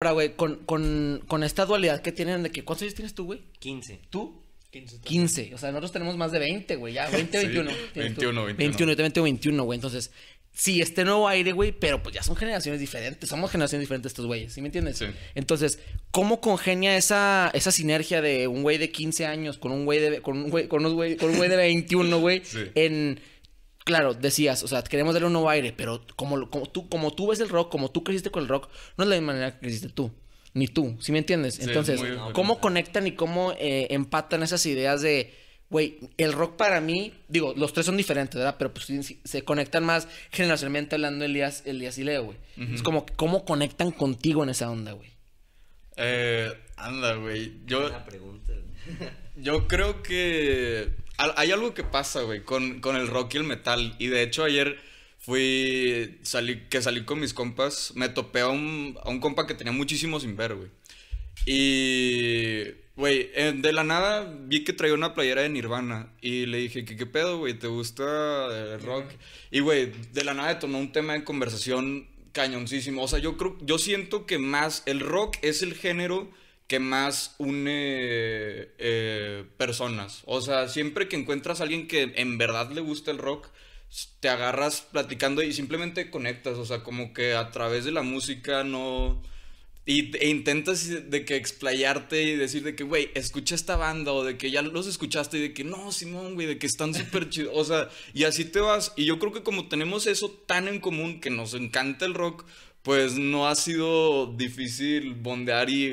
Ahora, güey, con, esta dualidad que tienen de que. ¿Cuántos años tienes tú, güey? 15. ¿Tú? 15. 15. O sea, nosotros tenemos más de 20, güey. Ya, 20, 21. 21, 21. 21, 21, güey. Entonces, sí, este nuevo aire, güey, pero pues ya son generaciones diferentes. Somos generaciones diferentes estos güeyes, ¿sí me entiendes? Sí. Entonces, ¿cómo congenia esa, esa sinergia de un güey de 15 años con un güey de. un güey, con un güey de 21, güey? Sí. En claro, decías, o sea, queremos darle un nuevo aire, pero como, tú, ves el rock, como tú creciste con el rock, no es la misma manera que creciste tú. Ni tú, ¿sí me entiendes? Entonces, ¿cómo conectan y cómo eh, empatan esas ideas de, güey, el rock para mí, digo, los tres son diferentes, ¿verdad? Pero pues se conectan más generacionalmente hablando Elías, Díaz y Leo, güey. Es como, ¿cómo conectan contigo en esa onda, güey? Eh, anda, güey. Yo, yo creo que hay algo que pasa, güey, con, el rock y el metal. Y de hecho ayer fui, salí, que salí con mis compas, me topé a un, compa que tenía muchísimo sin ver, güey. Y, güey, de la nada vi que traía una playera de Nirvana. Y le dije, ¿qué, pedo, güey? ¿Te gusta el rock? Y, güey, de la nada detonó un tema de conversación cañoncísimo. O sea, yo creo, yo siento que más el rock es el género que más une eh, personas. O sea, siempre que encuentras a alguien que en verdad le gusta el rock, te agarras platicando y simplemente conectas. O sea, como que a través de la música no... e intentas de que explayarte y decir de que, güey, escuché esta banda o de que ya los escuchaste y de que, no, Simón, güey, de que están súper chidos. O sea, y así te vas. Y yo creo que como tenemos eso tan en común que nos encanta el rock, pues no ha sido difícil bondear y